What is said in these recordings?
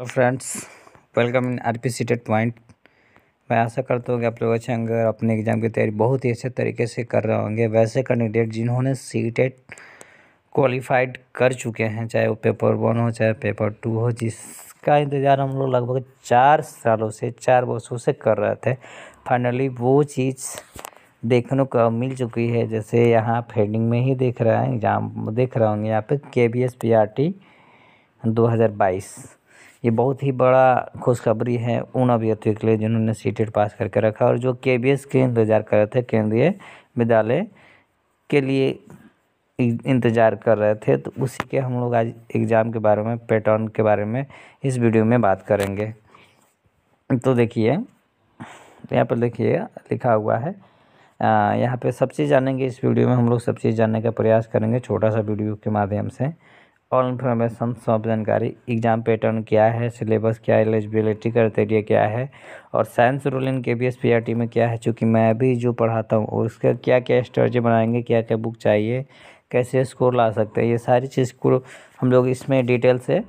hello तो friends welcome in R P C TET point मैं आशा करता हूँ कि आप लोग अच्छे होंगे और अपने एग्ज़ाम की तैयारी बहुत ही अच्छे तरीके से कर रहे होंगे वैसे कैंडिडेट जिन्होंने सी टेट क्वालिफाइड कर चुके हैं चाहे वो पेपर वन हो चाहे पेपर टू हो जिसका इंतज़ार हम लोग लगभग चार सालों से चार वर्षों से कर रहे थे फाइनली वो चीज़ देखने को मिल चुकी है जैसे यहाँ हेडिंग में ही देख रहे हैं एग्ज़ाम देख रहे होंगे यहाँ पर K B S P R T दो हज़ार बाईस ये बहुत ही बड़ा खुशखबरी है उन अभ्यर्थियों के लिए जिन्होंने टेट पास करके रखा और जो के बी एस के इंतज़ार कर रहे थे केंद्रीय विद्यालय के लिए इंतज़ार कर रहे थे तो उसी के हम लोग आज एग्ज़ाम के बारे में पैटर्न के बारे में इस वीडियो में बात करेंगे तो देखिए यहाँ पर देखिए लिखा हुआ है यहाँ पे सब चीज़ जानेंगे इस वीडियो में हम लोग सब चीज़ जानने का प्रयास करेंगे छोटा सा वीडियो के माध्यम से और इन्फॉर्मेशन सब जानकारी एग्ज़ाम पैटर्न क्या है सिलेबस क्या है एलिजिबिलिटी क्राइटेरिया क्या है और science rule in K B S P R T में क्या है चूँकि मैं भी जो पढ़ाता हूँ उसका क्या क्या स्ट्रेटजी बनाएंगे क्या क्या बुक चाहिए कैसे स्कोर ला सकते हैं ये सारी चीज़ को हम लोग इसमें डिटेल से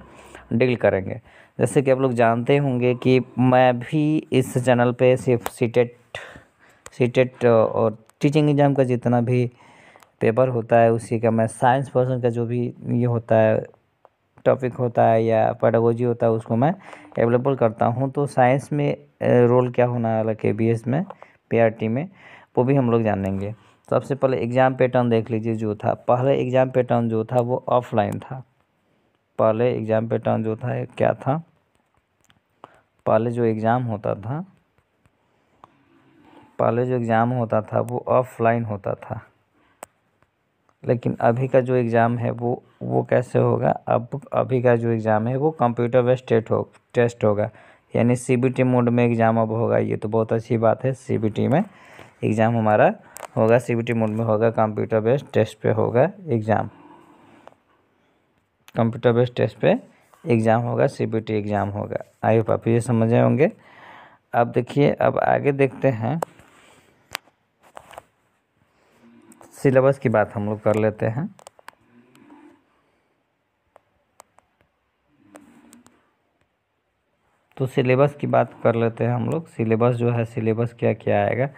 डील करेंगे जैसे कि आप लोग जानते होंगे कि मैं भी इस चैनल पर सिर्फ सीटेट सीटेट e e और टीचिंग एग्ज़ाम का जितना भी पेपर होता है उसी का मैं साइंस पर्सन का जो भी ये होता है टॉपिक होता है या पैडागोजी होता है उसको मैं अवेलेबल करता हूँ तो साइंस में रोल क्या होना है के बी एस में पी में वो भी हम लोग जानेंगे सबसे पहले एग्ज़ाम पैटर्न देख लीजिए जो था पहले एग्ज़ाम पैटर्न जो था वो ऑफलाइन था पहले एग्ज़ाम पैटर्न जो था क्या था पहले जो एग्ज़ाम होता था पहले जो एग्ज़ाम होता था वो ऑफलाइन होता था लेकिन अभी का जो एग्ज़ाम है वो वो कैसे होगा अब अभी का जो एग्ज़ाम है वो कंप्यूटर बेस्ड टेट हो टेस्ट होगा यानी सी बी टी मोड में एग्ज़ाम अब होगा ये तो बहुत अच्छी बात है सी बी टी में एग्ज़ाम हमारा होगा सी बी टी मोड में होगा कंप्यूटर बेस्ड टेस्ट पे होगा एग्ज़ाम कंप्यूटर बेस्ड टेस्ट पे एग्ज़ाम होगा सी बी टी एग्ज़ाम होगा आई होप आप ये समझे होंगे अब देखिए अब आगे देखते हैं सिलेबस की बात हम लोग कर लेते हैं तो सिलेबस की बात कर लेते हैं हम लोग सिलेबस जो है सिलेबस क्या क्या आएगा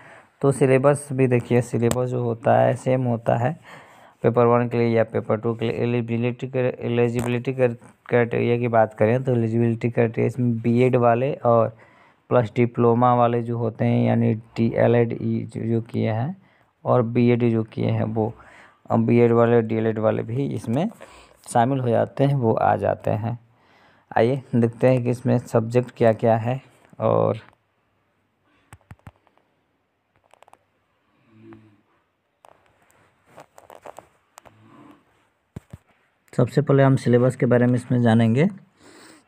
तो सिलेबस भी देखिए सिलेबस जो होता है सेम होता है पेपर वन के लिए या पेपर टू के लिए एलिजिबिलिटी एलिजिबिलिटी क्राइटेरिया की बात करें तो एलिजिबिलिटी क्राइटेरिया इसमें बीएड वाले और प्लस डिप्लोमा वाले जो होते हैं यानी डी एल एड जो किए हैं और बीएड जो किए हैं वो बीएड वाले डीएलएड e वाले भी इसमें शामिल हो जाते हैं वो आ जाते हैं आइए देखते हैं कि इसमें सब्जेक्ट क्या क्या है और सबसे पहले हम सिलेबस के बारे में इसमें जानेंगे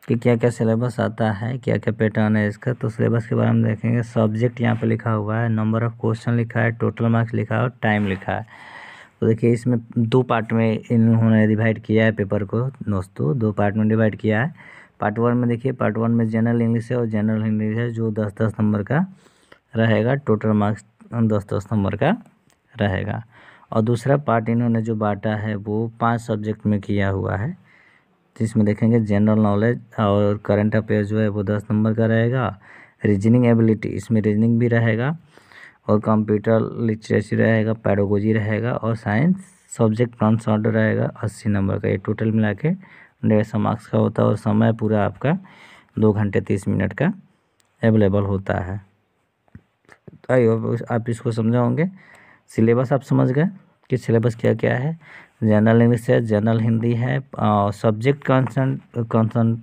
कि क्या क्या सिलेबस आता है क्या क्या पैटर्न है इसका तो सिलेबस के बारे में देखेंगे सब्जेक्ट यहाँ पे लिखा हुआ है नंबर ऑफ क्वेश्चन लिखा है टोटल मार्क्स लिखा है और टाइम लिखा है तो देखिए इसमें दो पार्ट में इन्होंने डिवाइड किया है पेपर को दोस्तों दो पार्ट में डिवाइड किया है पार्ट वन में देखिए पार्ट वन में जनरल इंग्लिश है और जनरल इंग्लिश है जो दस दस नंबर का रहेगा टोटल मार्क्स दस दस नंबर का रहेगा और दूसरा पार्ट इन्होंने जो बांटा है वो पाँच सब्जेक्ट में किया हुआ है जिसमें देखेंगे जनरल नॉलेज और करंट अफेयर जो है वो दस नंबर का रहेगा रीजनिंग एबिलिटी इसमें रीजनिंग भी रहेगा और कंप्यूटर लिटरेसी रहेगा पैडोगोजी रहेगा और साइंस सब्जेक्ट प्लान ऑर्डर रहेगा अस्सी नंबर का ये टोटल मिला के डेढ़ सौ मार्क्स का होता है और समय पूरा आपका दो घंटे तीस मिनट का अवेलेबल होता है तो आप इसको समझा होंगे सिलेबस आप समझ गए कि सिलेबस क्या क्या है जनरल इंग्लिश है जनरल हिंदी है और सब्जेक्ट कंसर्न कंसर्न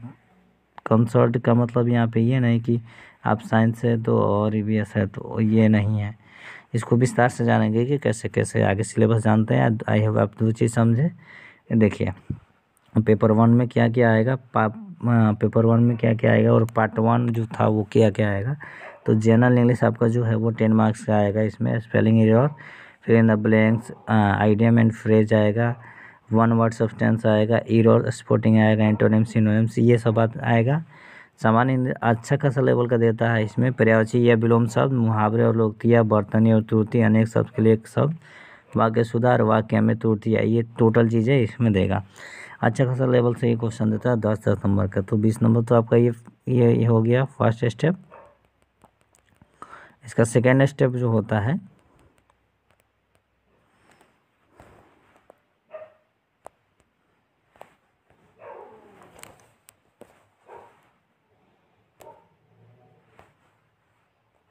कंसर्ट का मतलब यहाँ पे ये नहीं कि आप साइंस है तो और ई e है तो ये नहीं है इसको विस्तार से जानेंगे कि कैसे कैसे आगे सिलेबस जानते हैं आई होप आप दो चीज़ समझे देखिए पेपर वन में क्या क्या आएगा पेपर वन में क्या क्या आएगा और पार्ट वन जो था वो क्या क्या आएगा तो जनरल इंग्लिश आपका जो है वो टेन मार्क्स का आएगा इसमें स्पेलिंग एरर फिर in the blanks idiom and phrase आएगा वन वर्ड सब्सटेंस आएगा और स्पोर्टिंग आएगा एंटोनिम्स इनोनिम्स ये सब आएगा सामान अच्छा खासा लेवल का देता है इसमें पर्यावची या विलोम शब्द मुहावरे और लोकतिया बर्तनी और त्रुटि अनेक शब्द के लिए एक शब्द वाक्य सुधार वाक्य में त्रुटिया ये टोटल चीज़ें इसमें देगा अच्छा खासा लेवल से ये क्वेश्चन देता है दस दस नंबर का तो बीस नंबर तो आपका ये ये हो गया फर्स्ट स्टेप इसका सेकेंड स्टेप जो होता है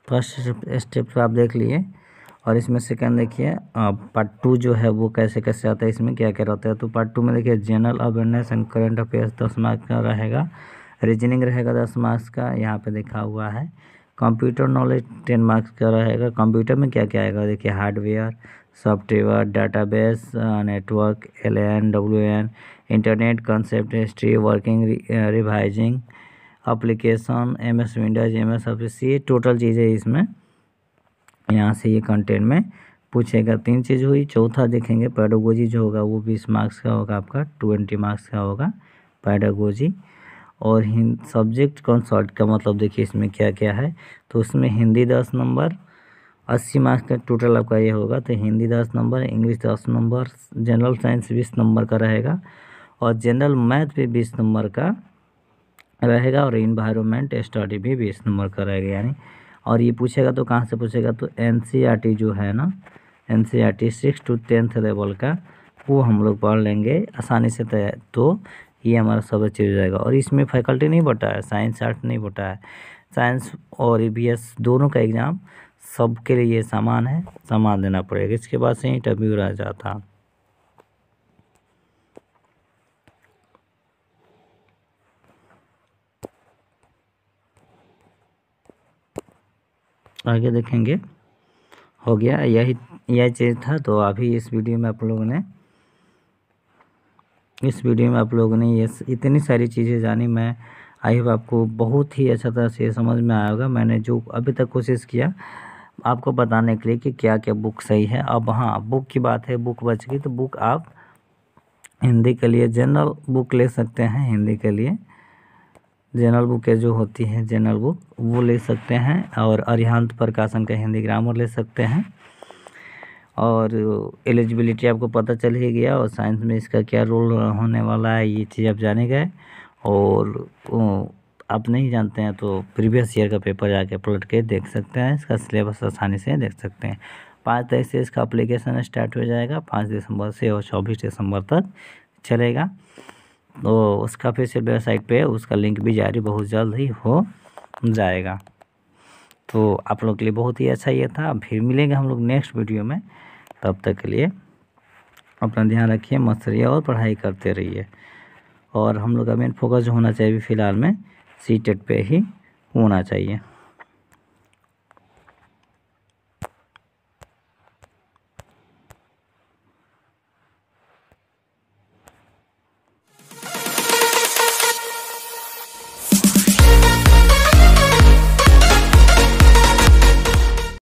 फर्स्ट स्टेप तो आप देख लिए और इसमें सेकेंड देखिए पार्ट टू जो है वो कैसे कैसे आता है इसमें क्या क्या रहता है तो पार्ट टू में देखिए general awareness and current affairs दस मार्क्स का रहेगा रीजनिंग रहेगा दस मार्क्स का यहाँ पे देखा हुआ है कंप्यूटर नॉलेज टेन मार्क्स का रहेगा कंप्यूटर में क्या क्या आएगा देखिए hardware software data network L N W N internet concept history working revising application M S windows M S office ये टोटल चीज़ें इसमें यहाँ से ये कंटेंट में पूछेगा तीन चीज़ हुई चौथा देखेंगे पैडोगोजी जो होगा वो बीस मार्क्स का होगा आपका ट्वेंटी मार्क्स का होगा पैडोगोजी और सब्जेक्ट कंसल्ट का मतलब देखिए इसमें क्या क्या है तो उसमें हिंदी दस नंबर अस्सी मार्क्स का टोटल आपका ये होगा तो हिंदी दस नंबर इंग्लिश दस नंबर जनरल साइंस बीस नंबर का रहेगा और जनरल मैथ भी बीस नंबर का रहेगा और इन्वायरमेंट स्टडी भी बीस नंबर का रहेगा यानी और ये पूछेगा तो कहाँ से पूछेगा तो एन e जो है ना N C R T six to tenth level का वो हम लोग पढ़ लेंगे आसानी से तो ये हमारा सब अच्छी हो जाएगा और इसमें फैकल्टी नहीं बटा है साइंस आर्ट नहीं बटा है साइंस और ई दोनों का एग्ज़ाम सबके लिए समान है समान देना पड़ेगा इसके बाद से इंटरव्यू रह जाता आगे देखेंगे हो गया यही यह चीज़ था तो अभी इस वीडियो में आप लोगों ने इस वीडियो में आप लोगों ने ये इतनी सारी चीज़ें जानी मैं आई होप आपको बहुत ही अच्छा तरह से समझ में आया होगा मैंने जो अभी तक कोशिश किया आपको बताने के लिए कि क्या क्या बुक सही है अब हाँ बुक की बात है बुक बच गई तो बुक आप हिंदी के लिए जनरल बुक ले सकते हैं हिंदी के लिए जनरल बुकें जो होती हैं जनरल बुक वो ले सकते हैं और अरिहंत प्रकाशन का हिंदी ग्रामर ले सकते हैं और एलिजिबिलिटी आपको पता चल ही गया और साइंस में इसका क्या रोल होने वाला है ये चीज़ आप जाने गए और आप नहीं जानते हैं तो प्रीवियस ईयर का पेपर जाके पलट के देख सकते हैं इसका सिलेबस आसानी से देख सकते हैं पाँच तारीख से इसका अप्लीकेशन स्टार्ट हो जाएगा पाँच दिसंबर से और चौबीस दिसंबर तक चलेगा वो उसका से वेबसाइट पे उसका लिंक भी जारी बहुत जल्द ही हो जाएगा तो आप लोग के लिए बहुत ही अच्छा ये था फिर मिलेंगे हम लोग नेक्स्ट वीडियो में तब तक के लिए अपना ध्यान रखिए मस्त रहिए और पढ़ाई करते रहिए और हम लोग का मेन फोकस जो होना चाहिए फिलहाल में सी टेट पर ही होना चाहिए